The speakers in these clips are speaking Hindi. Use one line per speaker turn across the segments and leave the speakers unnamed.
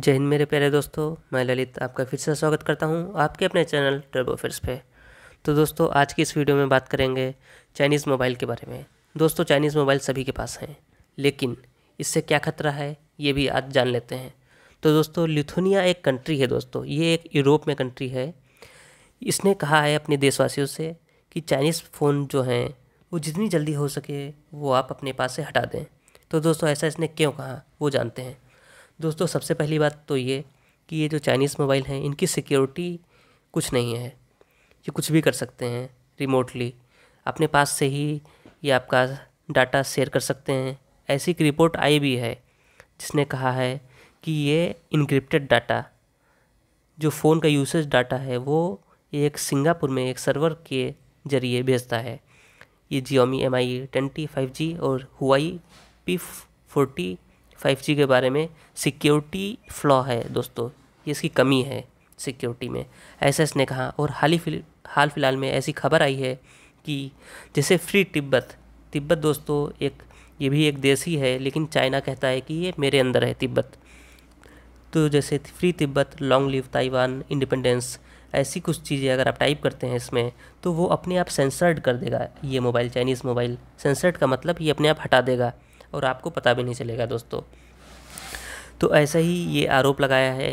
जय हिंद मेरे प्यारे दोस्तों मैं ललित आपका फिर से स्वागत करता हूं आपके अपने चैनल टर्बोफिर्स पे तो दोस्तों आज की इस वीडियो में बात करेंगे चाइनीज़ मोबाइल के बारे में दोस्तों चाइनीज़ मोबाइल सभी के पास हैं लेकिन इससे क्या खतरा है ये भी आज जान लेते हैं तो दोस्तों लिथुनिया एक कंट्री है दोस्तों ये एक यूरोप में कंट्री है इसने कहा है अपने देशवासियों से कि चाइनीज़ फ़ोन जो हैं वो जितनी जल्दी हो सके वो आप अपने पास से हटा दें तो दोस्तों ऐसा इसने क्यों कहा वो जानते हैं दोस्तों सबसे पहली बात तो ये कि ये जो चाइनीज़ मोबाइल हैं इनकी सिक्योरिटी कुछ नहीं है ये कुछ भी कर सकते हैं रिमोटली अपने पास से ही ये आपका डाटा शेयर कर सकते हैं ऐसी एक रिपोर्ट आई भी है जिसने कहा है कि ये इनक्रिप्टेड डाटा जो फ़ोन का यूसेज डाटा है वो एक सिंगापुर में एक सर्वर के ज़रिए भेजता है ये Xiaomi M I twenty five G और Huawei P forty five G के बारे में सिक्योरिटी फ्लॉ है दोस्तों ये इसकी कमी है सिक्योरिटी में एस ने कहा और हाल ही फिल हाल फिलहाल में ऐसी खबर आई है कि जैसे फ्री तिब्बत तिब्बत दोस्तों एक ये भी एक देश ही है लेकिन चाइना कहता है कि ये मेरे अंदर है तिब्बत तो जैसे free Tibet long live Taiwan independence ऐसी कुछ चीज़ें अगर आप टाइप करते हैं इसमें तो वो अपने आप सेंसर्ड कर देगा ये मोबाइल चाइनीज़ मोबाइल सेंसर्ड का मतलब ये अपने आप हटा देगा और आपको पता भी नहीं चलेगा दोस्तों तो ऐसा ही ये आरोप लगाया है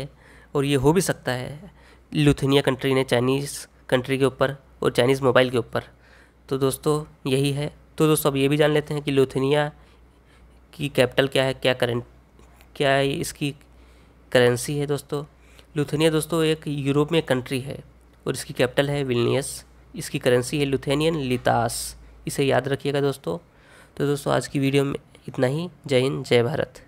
और ये हो भी सकता है लुथेनिया कंट्री ने चाइनीज़ कंट्री के ऊपर और चाइनीज़ मोबाइल के ऊपर तो दोस्तों यही है तो दोस्तों अब ये भी जान लेते हैं कि लुथेनिया की कैपिटल क्या है क्या करेंट क्या है इसकी करेंसी है दोस्तों लुथनिया दोस्तों एक यूरोप में कंट्री है और इसकी कैपिटल है विलनियस इसकी करेंसी है लुथेनियन लितास इसे याद रखिएगा दोस्तों तो दोस्तों आज की वीडियो में इतना ही जय हिंद जय भारत